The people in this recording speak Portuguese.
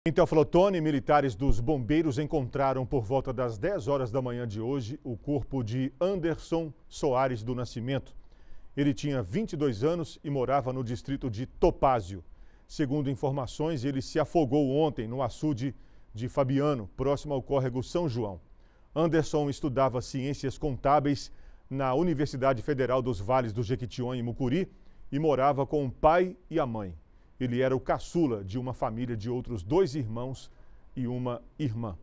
Em então Teoflotone, militares dos bombeiros encontraram por volta das 10 horas da manhã de hoje o corpo de Anderson Soares do Nascimento. Ele tinha 22 anos e morava no distrito de Topázio. Segundo informações, ele se afogou ontem no açude de Fabiano, próximo ao córrego São João. Anderson estudava ciências contábeis na Universidade Federal dos Vales do Jequitinhonha e Mucuri e morava com o pai e a mãe. Ele era o caçula de uma família de outros dois irmãos e uma irmã.